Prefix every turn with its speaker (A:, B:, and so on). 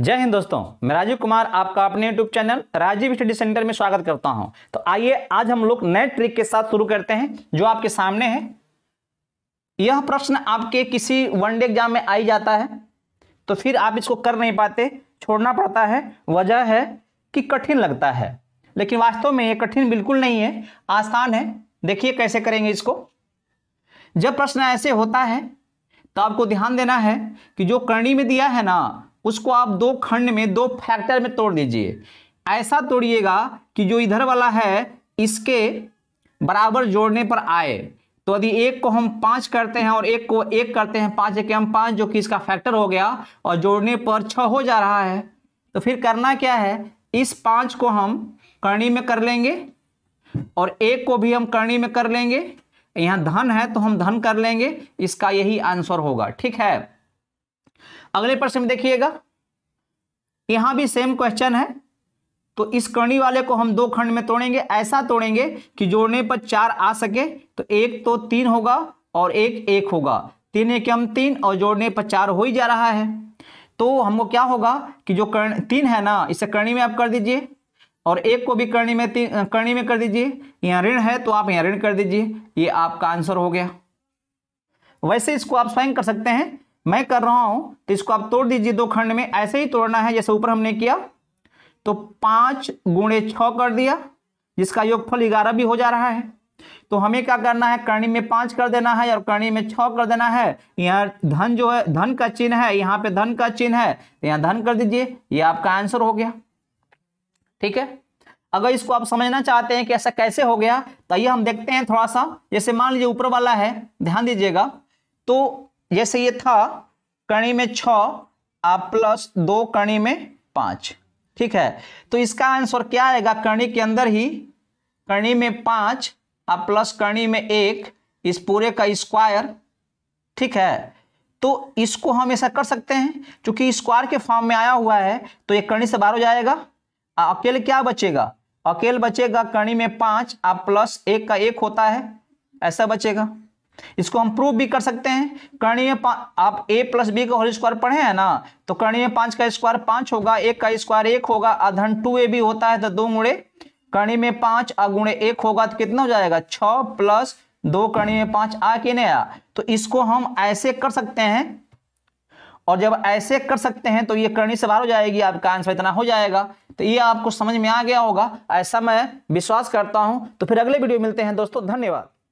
A: जय हिंद दोस्तों मैं राजीव कुमार आपका अपने YouTube channel Rajiv study centre में स्वागत करता हूं तो आइए आज हम लोग नए ट्रिक के साथ शुरू करते हैं जो आपके सामने है यह प्रश्न आपके किसी वनडे एग्जाम में आई जाता है तो फिर आप इसको कर नहीं पाते छोड़ना पड़ता है वजह है कि कठिन लगता है लेकिन वास्तव में यह कठिन बिल्कुल नहीं है आसान है देखिए कैसे करेंगे इसको जब प्रश्न ऐसे होता है तो आपको ध्यान देना है कि जो करणी में दिया है ना उसको आप दो खंड में दो फैक्टर में तोड़ दीजिए ऐसा तोड़िएगा कि जो इधर वाला है इसके बराबर जोड़ने पर आए तो यदि एक को हम पाँच करते हैं और एक को एक करते हैं पाँच एक हम पाँच जो कि इसका फैक्टर हो गया और जोड़ने पर छ हो जा रहा है तो फिर करना क्या है इस पाँच को हम करणी में कर लेंगे और एक को भी हम करणी में कर लेंगे यहाँ धन है तो हम धन कर लेंगे इसका यही आंसर होगा ठीक है अगले प्रश्न में देखिएगा यहां भी सेम क्वेश्चन है तो इस करणी वाले को हम दो खंड में तोड़ेंगे ऐसा तोड़ेंगे कि जोड़ने पर चार आ सके तो एक तो तीन होगा और एक एक होगा तीन एक हम तीन और जोड़ने पर चार हो ही जा रहा है तो हमको क्या होगा कि जो कर्ण तीन है ना इसे कर्णी में आप कर दीजिए और एक को भी कर्णी में तीन कर्णी में कर दीजिए यहाँ ऋण है तो आप यहाँ ऋण कर दीजिए ये आपका आंसर हो गया वैसे इसको आप स्वयं कर सकते हैं मैं कर रहा हूं तो इसको आप तोड़ दीजिए दो खंड में ऐसे ही तोड़ना है जैसे ऊपर हमने किया तो पांच गुणे छ कर दिया जिसका योगफल ग्यारह भी हो जा रहा है तो हमें क्या करना है कर्णी में पांच कर देना है और कर्णी में छ कर देना है यहाँ धन जो है धन का चिन्ह है यहाँ पे धन का चिन्ह है तो यहाँ धन कर दीजिए ये आपका आंसर हो गया ठीक है अगर इसको आप समझना चाहते हैं कि ऐसा कैसे हो गया तो ये हम देखते हैं थोड़ा सा जैसे मान लीजिए ऊपर वाला है ध्यान दीजिएगा तो जैसे ये था कणी में छ प्लस दो कणी में पांच ठीक है तो इसका आंसर क्या आएगा कणी के अंदर ही कणी में पांच और प्लस कणी में एक इस पूरे का स्क्वायर ठीक है तो इसको हम ऐसा कर सकते हैं क्योंकि स्क्वायर के फॉर्म में आया हुआ है तो ये कणी से बाहर हो जाएगा अकेले क्या बचेगा अकेले बचेगा कणी में पांच और प्लस एक का एक होता है ऐसा बचेगा इसको हम प्रूव भी कर सकते हैं कर्णीय आप a प्लस बी का होल स्क्वायर पढ़े हैं ना तो कर्णीय पांच का स्क्वायर पांच होगा एक का स्क्वायर एक होगा अधन टू ए भी होता है तो दो गुणे कर्णी में पांच अगुणे एक होगा तो कितना हो जाएगा छ प्लस दो कर्णी में पांच आ के नहीं आया तो इसको हम ऐसे कर सकते हैं और जब ऐसे कर सकते हैं तो ये कर्णी से बाहर हो जाएगी आपका आंसर इतना हो जाएगा तो ये आपको समझ में आ गया होगा ऐसा मैं विश्वास करता हूं तो फिर अगले वीडियो मिलते हैं दोस्तों धन्यवाद